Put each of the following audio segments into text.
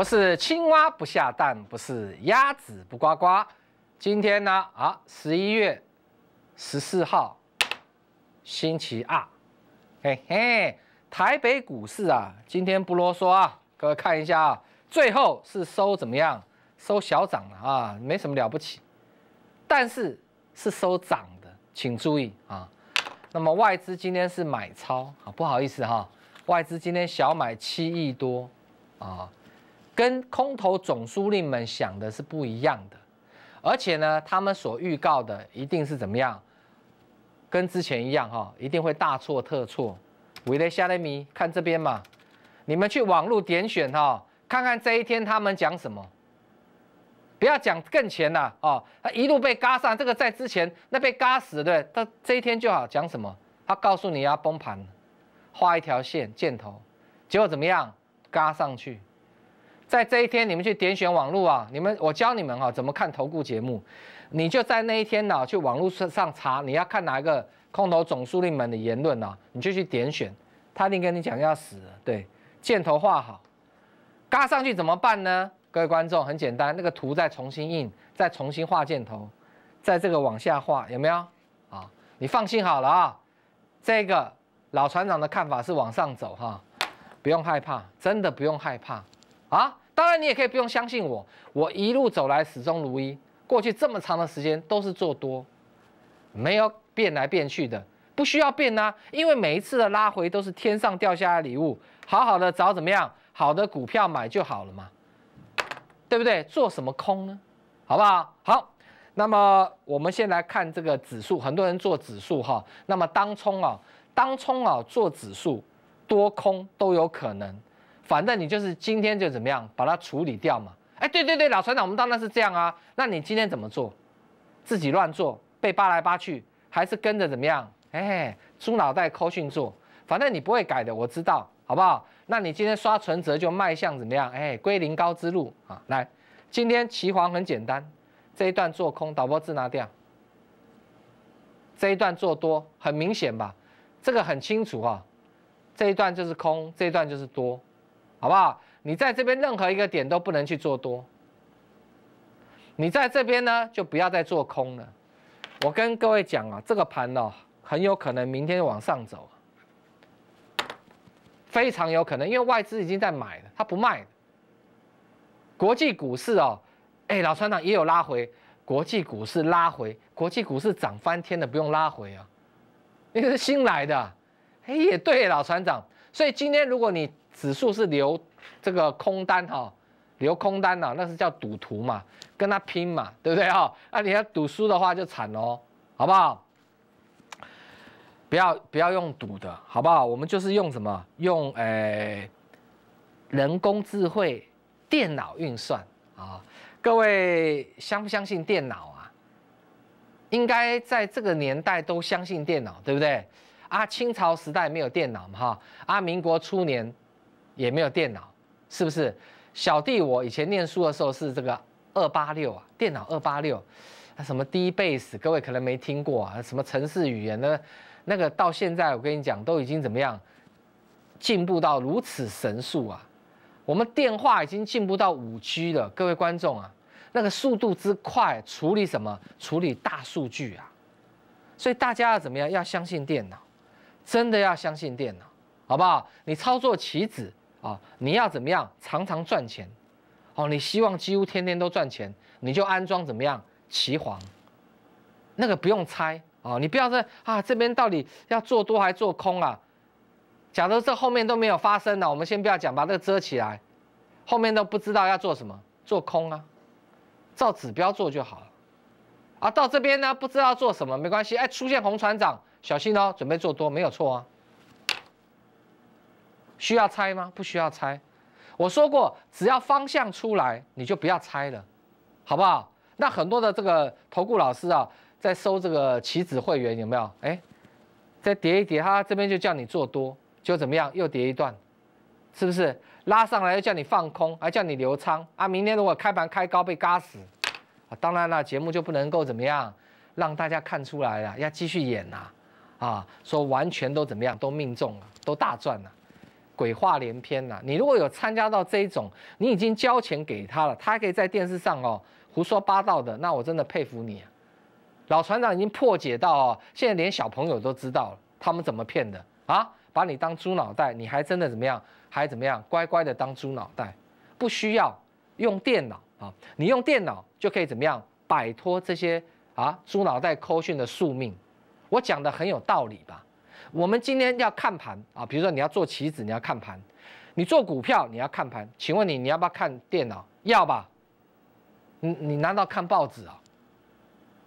不是青蛙不下蛋，不是鸭子不呱呱。今天呢啊，十一月十四号，星期二，嘿嘿。台北股市啊，今天不啰嗦啊，各位看一下啊，最后是收怎么样？收小涨了啊，没什么了不起，但是是收涨的，请注意啊。那么外资今天是买超啊，不好意思哈，外资今天小买七亿多啊。跟空头总司令们想的是不一样的，而且呢，他们所预告的一定是怎么样，跟之前一样哈，一定会大错特错。维雷夏雷米，看这边嘛，你们去网络点选哈，看看这一天他们讲什么，不要讲更前了哦，他一路被嘎上，这个在之前那被嘎死对，他这一天就好讲什么，他告诉你要崩盘，画一条线箭头，结果怎么样？嘎上去。在这一天，你们去点选网络啊！你们，我教你们哈怎么看投顾节目。你就在那一天呢，去网络上查你要看哪一个空头总司令们的言论呢？你就去点选。他一定跟你讲要死，对箭头画好，嘎上去怎么办呢？各位观众，很简单，那个图再重新印，再重新画箭头，在这个往下画，有没有？啊，你放心好了啊。这个老船长的看法是往上走哈，不用害怕，真的不用害怕啊。当然，你也可以不用相信我。我一路走来始终如一，过去这么长的时间都是做多，没有变来变去的，不需要变呐。因为每一次的拉回都是天上掉下来的礼物，好好的找怎么样好的股票买就好了嘛，对不对？做什么空呢？好不好？好。那么我们先来看这个指数，很多人做指数哈，那么当冲啊，当冲啊，做指数多空都有可能。反正你就是今天就怎么样把它处理掉嘛？哎，对对对，老船长，我们当然是这样啊。那你今天怎么做？自己乱做，被扒来扒去，还是跟着怎么样？哎，猪脑袋抠讯做，反正你不会改的，我知道，好不好？那你今天刷存折就卖向怎么样？哎，归零高之路啊，来，今天棋黄很简单，这一段做空，导播自拿掉。这一段做多，很明显吧？这个很清楚啊，这一段就是空，这一段就是多。好不好？你在这边任何一个点都不能去做多。你在这边呢，就不要再做空了。我跟各位讲啊，这个盘哦，很有可能明天就往上走，非常有可能，因为外资已经在买了，它不卖。国际股市哦，哎，老船长也有拉回。国际股市拉回，国际股市涨翻天的，不用拉回啊。你是新来的，哎，也对，老船长。所以今天如果你。指数是留这个空单哈，留空单呐，那是叫赌徒嘛，跟他拼嘛，对不对哈？啊，你要赌输的话就惨哦，好不好？不要不要用赌的，好不好？我们就是用什么？用诶，人工智慧、电脑运算啊。各位相不相信电脑啊？应该在这个年代都相信电脑，对不对？啊，清朝时代没有电脑嘛哈，啊，民国初年。也没有电脑，是不是？小弟，我以前念书的时候是这个二八六啊，电脑二八六，什么 DBase，各位可能没听过啊，什么城市语言呢？那个到现在我跟你讲，都已经怎么样？进步到如此神速啊！我们电话已经进步到五 G 了，各位观众啊，那个速度之快，处理什么？处理大数据啊！所以大家要怎么样？要相信电脑，真的要相信电脑，好不好？你操作棋子。啊，你要怎么样常常赚钱？哦，你希望几乎天天都赚钱，你就安装怎么样？奇黄，那个不用猜哦，你不要说啊，这边到底要做多还做空啊？假如这后面都没有发生的，我们先不要讲，把这个遮起来，后面都不知道要做什么，做空啊，照指标做就好了。啊，到这边呢，不知道做什么没关系，哎，出现红船长，小心哦，准备做多没有错啊。需要猜吗？不需要猜。我说过，只要方向出来，你就不要猜了，好不好？那很多的这个投顾老师啊，在收这个棋子会员有没有？哎，再叠一叠，他这边就叫你做多，就怎么样？又叠一段，是不是？拉上来又叫你放空，还叫你留仓啊？明天如果开盘开高被嘎死啊，当然了，节目就不能够怎么样，让大家看出来了，要继续演呐，啊，说完全都怎么样，都命中了，都大赚了。鬼话连篇呐！你如果有参加到这一种，你已经交钱给他了，他可以在电视上哦胡说八道的，那我真的佩服你。老船长已经破解到哦，现在连小朋友都知道了，他们怎么骗的啊？把你当猪脑袋，你还真的怎么样？还怎么样？乖乖的当猪脑袋，不需要用电脑啊！你用电脑就可以怎么样摆脱这些啊猪脑袋扣训的宿命？我讲的很有道理吧？我们今天要看盘啊，比如说你要做棋子，你要看盘；你做股票，你要看盘。请问你，你要不要看电脑？要吧？你你难道看报纸啊？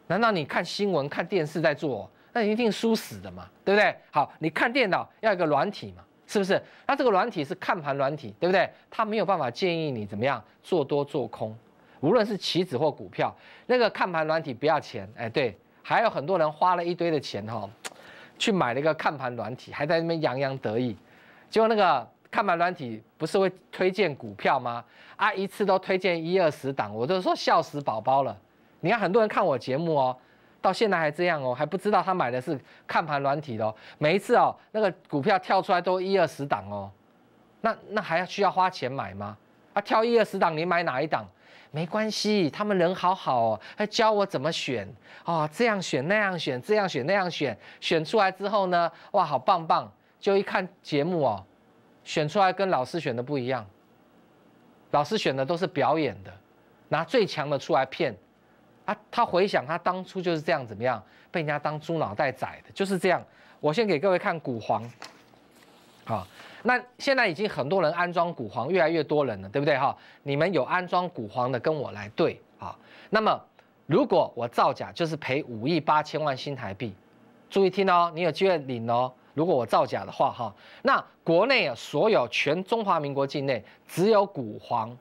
难道你看新闻、看电视在做？那一定输死的嘛，对不对？好，你看电脑要一个软体嘛，是不是？那这个软体是看盘软体，对不对？它没有办法建议你怎么样做多做空，无论是棋子或股票，那个看盘软体不要钱。哎，对，还有很多人花了一堆的钱哈。去买了一个看盘软体，还在那边洋洋得意。结果那个看盘软体不是会推荐股票吗？啊，一次都推荐一二十档，我都说笑死宝宝了。你看很多人看我节目哦，到现在还这样哦，还不知道他买的是看盘软体哦。每一次哦，那个股票跳出来都一二十档哦，那那还要需要花钱买吗？啊，跳一二十档，你买哪一档？没关系，他们人好好，哦，还教我怎么选哦，这样选那样选，这样选那样选，选出来之后呢，哇，好棒棒！就一看节目哦，选出来跟老师选的不一样，老师选的都是表演的，拿最强的出来骗啊！他回想他当初就是这样怎么样，被人家当猪脑袋宰的，就是这样。我先给各位看古皇，好。那现在已经很多人安装股皇，越来越多人了，对不对哈？你们有安装股皇的，跟我来对啊。那么如果我造假，就是赔五亿八千万新台币。注意听哦，你有机会领哦。如果我造假的话，哈，那国内啊，所有全中华民国境内，只有股皇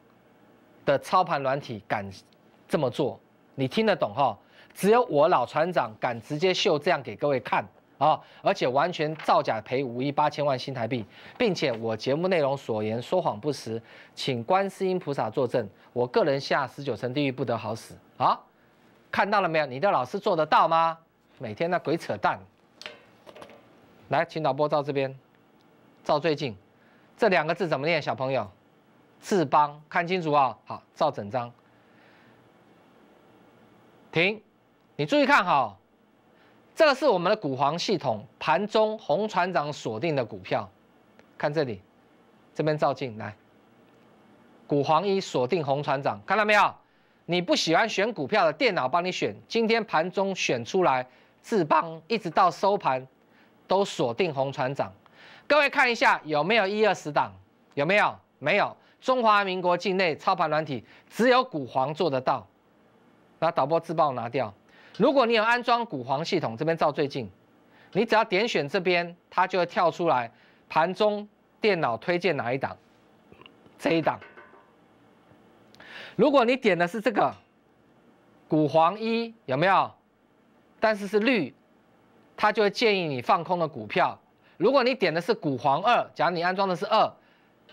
的操盘软体敢这么做。你听得懂哈？只有我老船长敢直接秀这样给各位看。啊！而且完全造假，赔五亿八千万新台币，并且我节目内容所言说谎不实，请观世音菩萨作证，我个人下十九层地狱不得好死啊！看到了没有？你的老师做得到吗？每天那鬼扯淡！来，请导播照这边，照最近，这两个字怎么念？小朋友，字邦，看清楚啊！好，照整张，停，你注意看好。这个是我们的股皇系统盘中红船长锁定的股票，看这里，这边照镜来，股皇一锁定红船长，看到没有？你不喜欢选股票的电脑帮你选，今天盘中选出来智邦，一直到收盘都锁定红船长。各位看一下有没有一二十档，有没有？没有。中华民国境内操盘软体只有股皇做得到，那导播自爆拿掉。如果你有安装股黄系统，这边照最近，你只要点选这边，它就会跳出来盘中电脑推荐哪一档，这一档。如果你点的是这个股黄一，有没有？但是是绿，它就会建议你放空的股票。如果你点的是股黄二，假如你安装的是二，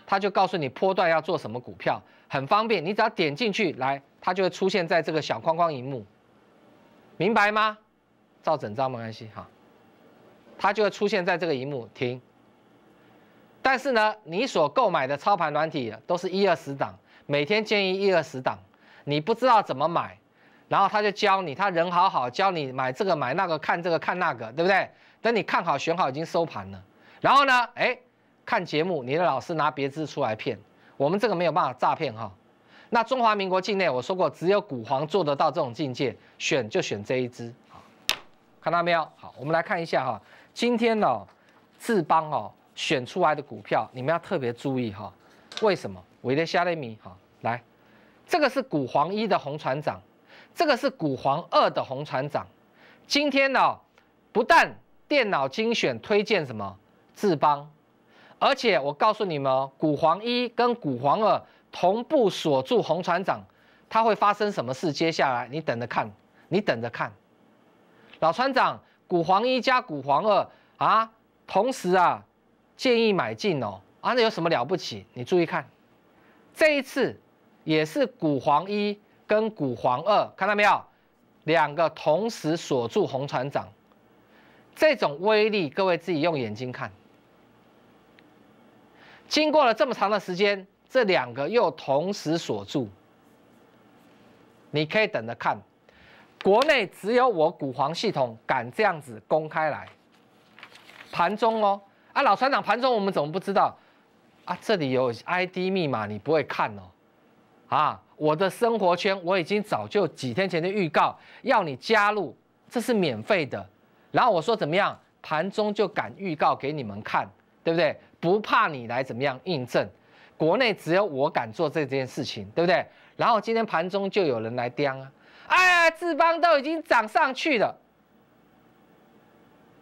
它就告诉你波段要做什么股票，很方便。你只要点进去来，它就会出现在这个小框框荧幕。明白吗？照整张没关系哈，他就会出现在这个荧幕。停。但是呢，你所购买的操盘软体都是一二十档，每天建议一二十档，你不知道怎么买，然后他就教你，他人好好教你买这个买那个，看这个看那个，对不对？等你看好选好已经收盘了，然后呢，哎，看节目，你的老师拿别支出来骗，我们这个没有办法诈骗哈。那中华民国境内，我说过，只有股皇做得到这种境界，选就选这一支，看到没有？好，我们来看一下哈，今天哦，智邦哦选出来的股票，你们要特别注意哈。为什么？韦德夏雷米哈，来，这个是股皇一的红船长，这个是股皇二的红船长。今天呢，不但电脑精选推荐什么智邦，而且我告诉你们哦，股皇一跟股皇二。同步锁住红船长，他会发生什么事？接下来你等着看，你等着看。老船长，古黄一加古黄二啊，同时啊，建议买进哦啊，那有什么了不起？你注意看，这一次也是古黄一跟古黄二，看到没有？两个同时锁住红船长，这种威力，各位自己用眼睛看。经过了这么长的时间。这两个又同时锁住，你可以等着看。国内只有我股皇系统敢这样子公开来盘中哦。啊，老船长，盘中我们怎么不知道啊？这里有 ID 密码，你不会看哦。啊，我的生活圈我已经早就几天前的预告，要你加入，这是免费的。然后我说怎么样，盘中就敢预告给你们看，对不对？不怕你来怎么样印证。国内只有我敢做这件事情，对不对？然后今天盘中就有人来盯啊！哎呀，志邦都已经涨上去了，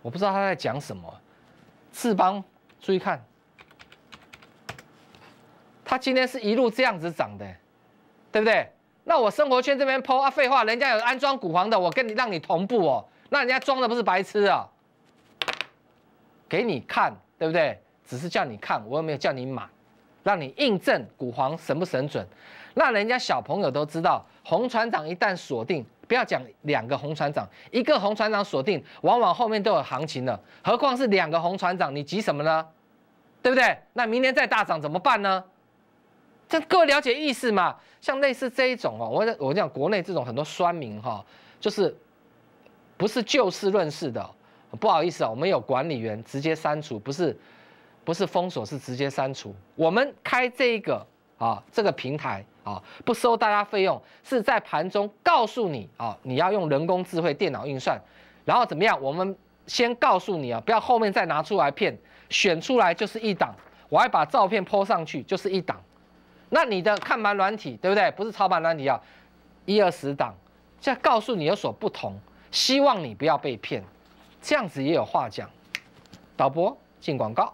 我不知道他在讲什么。志邦，注意看，他今天是一路这样子涨的，对不对？那我生活圈这边抛啊，废话，人家有安装股皇的，我跟你让你同步哦。那人家装的不是白痴啊，给你看，对不对？只是叫你看，我又没有叫你买。让你印证股皇神不神准，那人家小朋友都知道，红船长一旦锁定，不要讲两个红船长，一个红船长锁定，往往后面都有行情了，何况是两个红船长，你急什么呢？对不对？那明年再大涨怎么办呢？这各位了解意思吗？像类似这一种哦，我我讲国内这种很多酸民哈，就是不是就事论事的，不好意思啊，我们有管理员直接删除，不是。不是封锁，是直接删除。我们开这一个啊，这个平台啊，不收大家费用，是在盘中告诉你啊，你要用人工智慧电脑运算，然后怎么样？我们先告诉你啊，不要后面再拿出来骗，选出来就是一档，我还把照片泼上去就是一档。那你的看盘软体对不对？不是操盘软体啊，一二十档，这告诉你有所不同，希望你不要被骗。这样子也有话讲，导播进广告。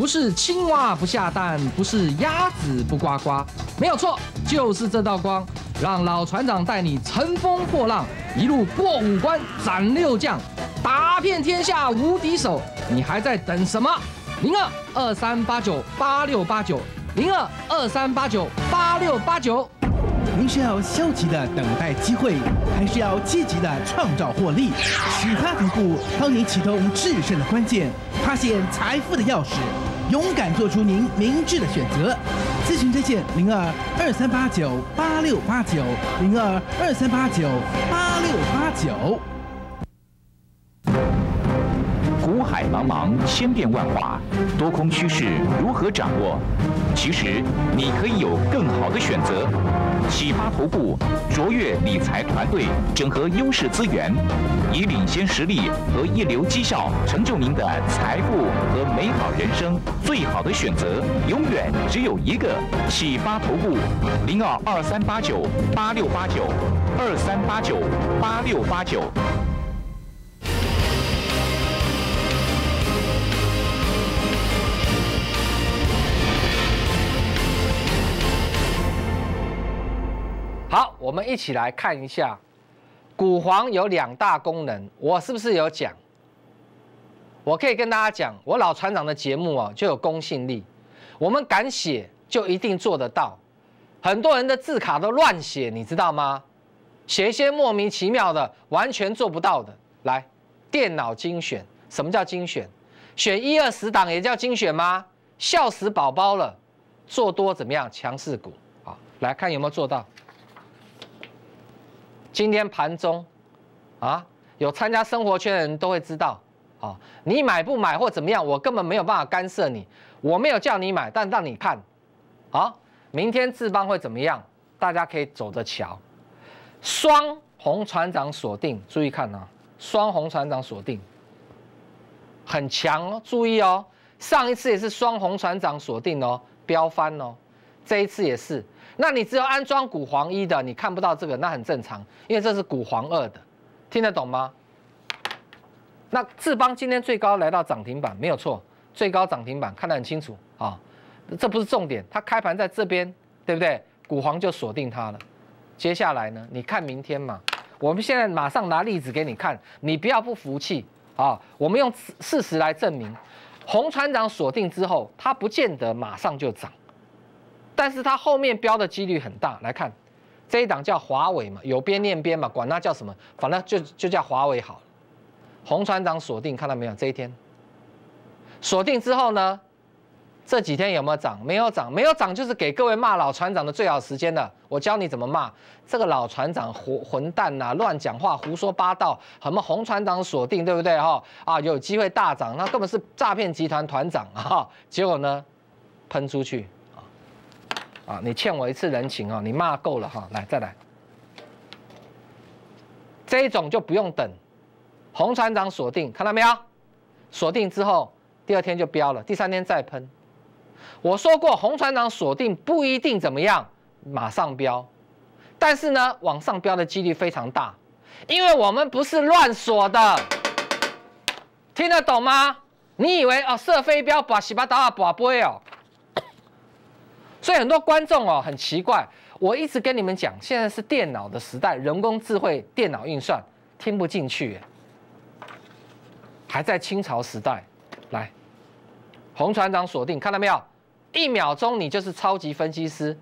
不是青蛙不下蛋，不是鸭子不呱呱，没有错，就是这道光，让老船长带你乘风破浪，一路过五关斩六将，打遍天下无敌手。你还在等什么？零二二三八九八六八九，零二二三八九八六八九。您是要消极的等待机会，还是要积极的创造获利？许他财富，帮你启动制胜的关键，发现财富的钥匙。勇敢做出您明智的选择，咨询热线零二二三八九八六八九零二二三八九八六八九。股海茫茫，千变万化，多空趋势如何掌握？其实你可以有更好的选择。启发头部卓越理财团队整合优势资源，以领先实力和一流绩效，成就您的财富和美好人生。最好的选择永远只有一个，启发头部，零二二三八九八六八九二三八九八六八九。我们一起来看一下，股皇有两大功能，我是不是有讲？我可以跟大家讲，我老船长的节目啊就有公信力，我们敢写就一定做得到。很多人的字卡都乱写，你知道吗？写一些莫名其妙的，完全做不到的。来，电脑精选，什么叫精选？选一二十档也叫精选吗？笑死宝宝了！做多怎么样？强势股啊，来看有没有做到。今天盘中，啊，有参加生活圈的人都会知道，啊，你买不买或怎么样，我根本没有办法干涉你。我没有叫你买，但让你看，啊，明天智邦会怎么样？大家可以走着瞧。双红船长锁定，注意看啊，双红船长锁定，很强哦，注意哦。上一次也是双红船长锁定哦，飙翻哦，这一次也是。那你只有安装股黄一的，你看不到这个，那很正常，因为这是股黄二的，听得懂吗？那智邦今天最高来到涨停板，没有错，最高涨停板看得很清楚啊，这不是重点，它开盘在这边，对不对？股黄就锁定它了，接下来呢？你看明天嘛，我们现在马上拿例子给你看，你不要不服气啊，我们用事实来证明，红船长锁定之后，它不见得马上就涨。但是它后面标的几率很大，来看这一档叫华为嘛，有边念边嘛，管那叫什么，反正就就叫华为好了。红船长锁定，看到没有？这一天锁定之后呢，这几天有没有涨？没有涨，没有涨就是给各位骂老船长的最好时间了。我教你怎么骂这个老船长，混混蛋呐，乱讲话，胡说八道，什么红船长锁定，对不对？哈啊，有机会大涨，那根本是诈骗集团团长啊！结果呢，喷出去。啊，你欠我一次人情啊！你骂够了哈，来再来，这一种就不用等，红船长锁定，看到没有？锁定之后，第二天就飙了，第三天再喷。我说过，红船长锁定不一定怎么样马上飙，但是呢，往上飙的几率非常大，因为我们不是乱锁的，听得懂吗？你以为啊，射飞镖把洗巴达尔把杯哦。所以很多观众哦很奇怪，我一直跟你们讲，现在是电脑的时代，人工智慧、电脑运算，听不进去，还在清朝时代。来，红船长锁定，看到没有？一秒钟你就是超级分析师。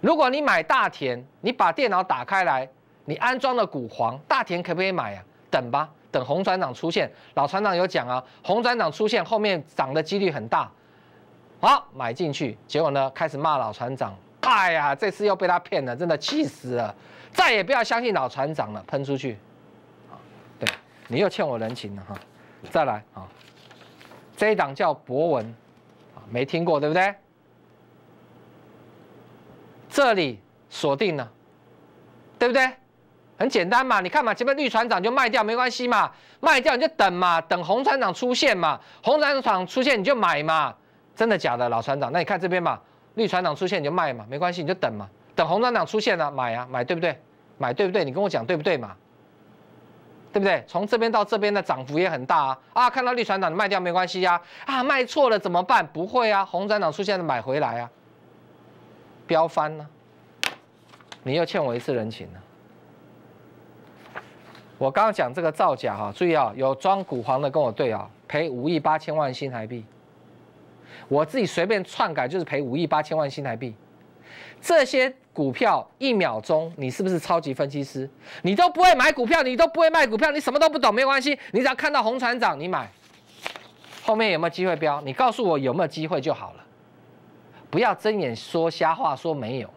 如果你买大田，你把电脑打开来，你安装了股皇大田可不可以买呀？等吧，等红船长出现。老船长有讲啊，红船长出现后面涨的几率很大。好，买进去，结果呢？开始骂老船长。哎呀，这次又被他骗了，真的气死了！再也不要相信老船长了。喷出去。好，对你又欠我人情了哈。再来啊，这一档叫博文，没听过对不对？这里锁定了，对不对？很简单嘛，你看嘛，前面绿船长就卖掉没关系嘛，卖掉你就等嘛，等红船长出现嘛，红船长出现你就买嘛。真的假的，老船长？那你看这边嘛，绿船长出现你就卖嘛，没关系，你就等嘛。等红船长出现了买啊，买对不对？买对不对？你跟我讲对不对嘛？对不对？从这边到这边的涨幅也很大啊！啊，看到绿船长你卖掉没关系呀！啊，卖错了怎么办？不会啊，红船长出现了买回来啊，飙翻了，你又欠我一次人情了。我刚刚讲这个造假哈，注意啊，有装股皇的跟我对啊，赔五亿八千万新台币。我自己随便篡改就是赔五亿八千万新台币，这些股票一秒钟你是不是超级分析师？你都不会买股票，你都不会卖股票，你什么都不懂，没关系，你只要看到红船长你买，后面有没有机会标？你告诉我有没有机会就好了，不要睁眼说瞎话，说没有，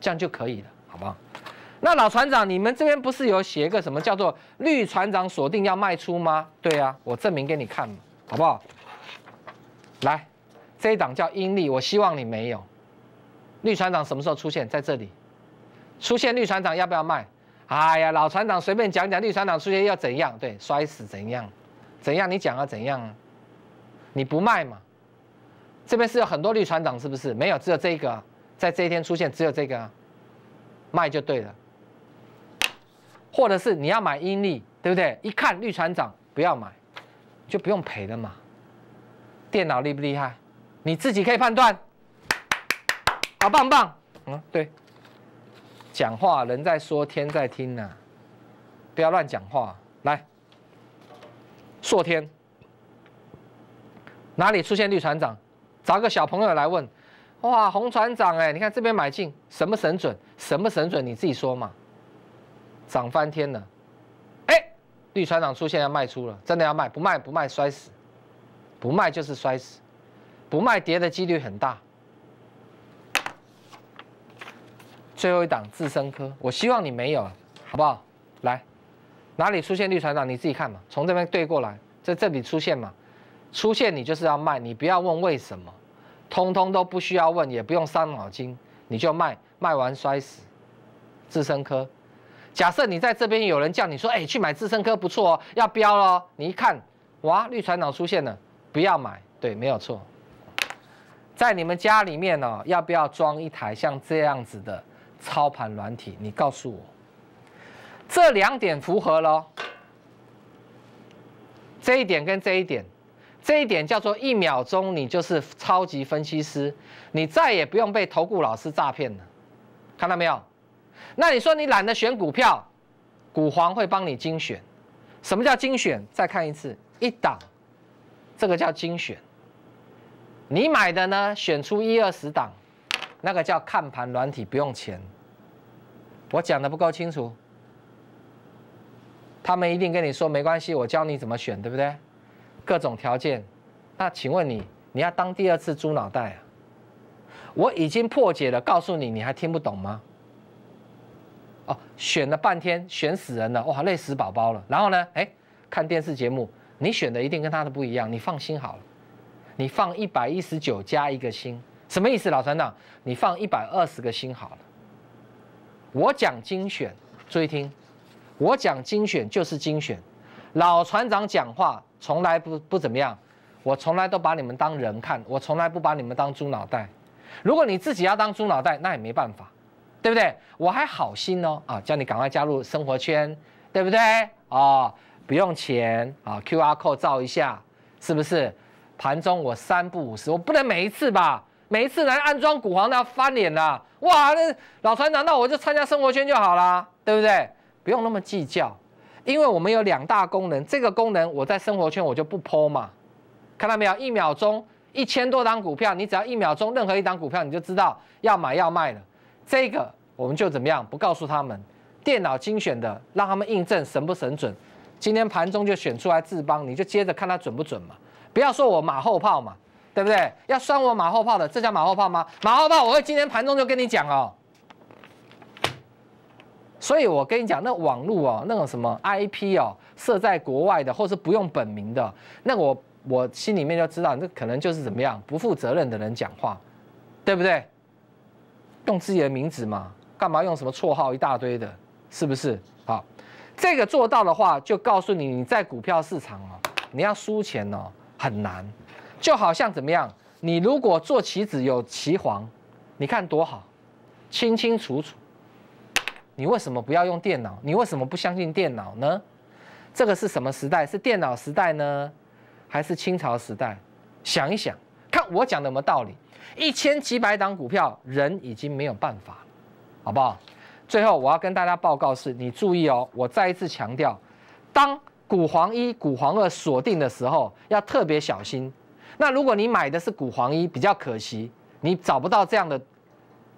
这样就可以了，好不好？那老船长，你们这边不是有写一个什么叫做绿船长锁定要卖出吗？对啊，我证明给你看，好不好？来。这一档叫阴利，我希望你没有。绿船长什么时候出现在这里？出现绿船长要不要卖？哎呀，老船长随便讲讲，绿船长出现要怎样？对，摔死怎样？怎样？你讲啊，怎样？你不卖嘛？这边是有很多绿船长，是不是？没有，只有这个在这一天出现，只有这个卖就对了。或者是你要买阴利，对不对？一看绿船长不要买，就不用赔了嘛。电脑厉不厉害？你自己可以判断，好棒棒，嗯，对。讲话人在说，天在听呐，不要乱讲话。来，朔天，哪里出现绿船长？找个小朋友来问。哇，红船长哎，你看这边买进，什么神准，什么神准，你自己说嘛。涨翻天了，哎，绿船长出现要卖出了，真的要卖，不卖不卖摔死，不卖就是摔死。不卖跌的几率很大。最后一档智深科，我希望你没有，好不好？来，哪里出现绿船长，你自己看嘛。从这边对过来，在这里出现嘛？出现你就是要卖，你不要问为什么，通通都不需要问，也不用伤脑筋，你就卖，卖完摔死。智深科，假设你在这边有人叫你说：“哎，去买智深科不错哦，要标哦。」你一看，哇，绿船长出现了，不要买。对，没有错。在你们家里面呢，要不要装一台像这样子的操盘软体？你告诉我，这两点符合了，这一点跟这一点，这一点叫做一秒钟你就是超级分析师，你再也不用被投顾老师诈骗了，看到没有？那你说你懒得选股票，股皇会帮你精选。什么叫精选？再看一次，一档，这个叫精选。你买的呢？选出一二十档，那个叫看盘软体，不用钱。我讲的不够清楚？他们一定跟你说没关系，我教你怎么选，对不对？各种条件。那请问你，你要当第二次猪脑袋？啊？我已经破解了，告诉你，你还听不懂吗？哦，选了半天，选死人了，哇，累死宝宝了。然后呢？哎，看电视节目，你选的一定跟他的不一样，你放心好了。你放一百一十九加一个星，什么意思？老船长，你放一百二十个星好了。我讲精选，注意听，我讲精选就是精选。老船长讲话从来不不怎么样，我从来都把你们当人看，我从来不把你们当猪脑袋。如果你自己要当猪脑袋，那也没办法，对不对？我还好心哦，啊，叫你赶快加入生活圈，对不对？哦，不用钱，啊，Q R code 照一下，是不是？盘中我三不五时，我不能每一次吧？每一次来安装股皇都要翻脸了。哇，那老船，长，那我就参加生活圈就好啦，对不对？不用那么计较，因为我们有两大功能。这个功能我在生活圈我就不剖嘛。看到没有？一秒钟一千多档股票，你只要一秒钟，任何一档股票你就知道要买要卖了。这个我们就怎么样？不告诉他们，电脑精选的，让他们印证神不神准。今天盘中就选出来智邦，你就接着看它准不准嘛。不要说我马后炮嘛，对不对？要拴我马后炮的，这叫马后炮吗？马后炮，我今天盘中就跟你讲哦。所以我跟你讲，那网络哦，那种什么 IP 哦，设在国外的，或是不用本名的，那我我心里面就知道，那可能就是怎么样不负责任的人讲话，对不对？用自己的名字嘛，干嘛用什么绰号一大堆的？是不是？好，这个做到的话，就告诉你，你在股票市场哦，你要输钱哦。很难，就好像怎么样？你如果做棋子有棋皇，你看多好，清清楚楚。你为什么不要用电脑？你为什么不相信电脑呢？这个是什么时代？是电脑时代呢，还是清朝时代？想一想，看我讲的有没有道理？一千几百档股票，人已经没有办法了，好不好？最后我要跟大家报告是，你注意哦，我再一次强调，当。股黄一、股黄二锁定的时候要特别小心。那如果你买的是股黄一，比较可惜，你找不到这样的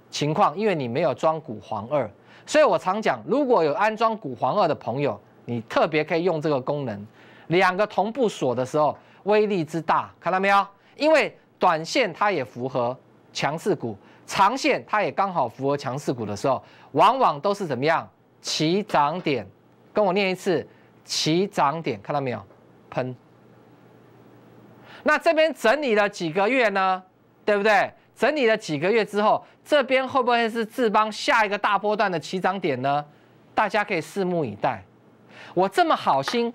情况，因为你没有装股黄二。所以我常讲，如果有安装股黄二的朋友，你特别可以用这个功能。两个同步锁的时候，威力之大，看到没有？因为短线它也符合强势股，长线它也刚好符合强势股的时候，往往都是怎么样？起涨点，跟我念一次。起涨点看到没有？喷。那这边整理了几个月呢，对不对？整理了几个月之后，这边会不会是智邦下一个大波段的起涨点呢？大家可以拭目以待。我这么好心，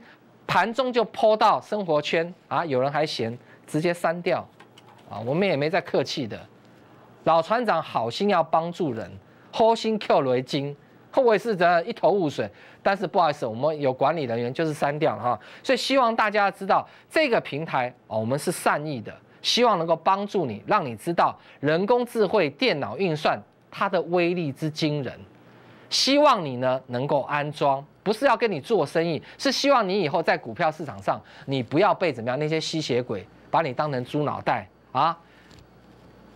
盘中就抛到生活圈啊，有人还嫌，直接删掉啊，我们也没在客气的。老船长好心要帮助人，好心 Q 雷金。后悔是的一头雾水，但是不好意思，我们有管理人员就是删掉了哈，所以希望大家知道这个平台哦，我们是善意的，希望能够帮助你，让你知道人工智慧、电脑运算它的威力之惊人。希望你呢能够安装，不是要跟你做生意，是希望你以后在股票市场上，你不要被怎么样那些吸血鬼把你当成猪脑袋啊，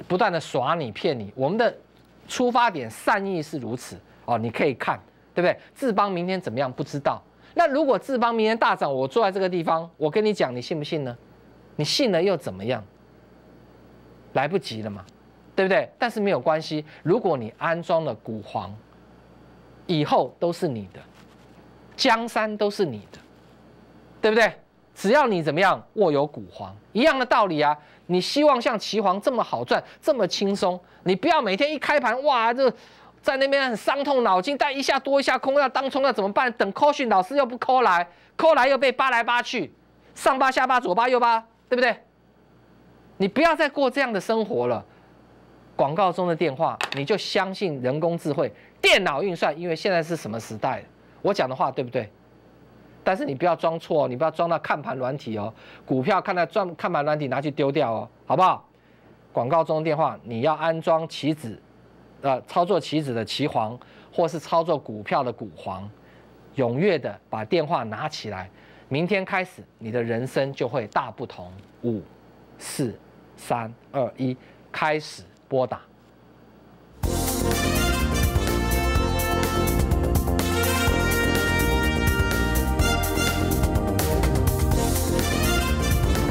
不断的耍你骗你。我们的出发点善意是如此。哦，你可以看，对不对？志邦明天怎么样？不知道。那如果志邦明天大涨，我坐在这个地方，我跟你讲，你信不信呢？你信了又怎么样？来不及了嘛，对不对？但是没有关系，如果你安装了股皇，以后都是你的，江山都是你的，对不对？只要你怎么样，握有股皇，一样的道理啊。你希望像旗皇这么好赚，这么轻松，你不要每天一开盘，哇这。在那边很伤痛脑筋，但一下多一下空，要当冲要怎么办？等 c o l l 讯老师又不 call 来，call 来又被扒来扒去，上扒下扒左扒右扒，对不对？你不要再过这样的生活了。广告中的电话，你就相信人工智慧、电脑运算，因为现在是什么时代？我讲的话对不对？但是你不要装错哦，你不要装到看盘软体哦，股票看到装看盘软体拿去丢掉哦，好不好？广告中的电话，你要安装棋子。呃，操作棋子的棋皇，或是操作股票的股皇，踊跃的把电话拿起来，明天开始，你的人生就会大不同。五、四、三、二、一，开始拨打。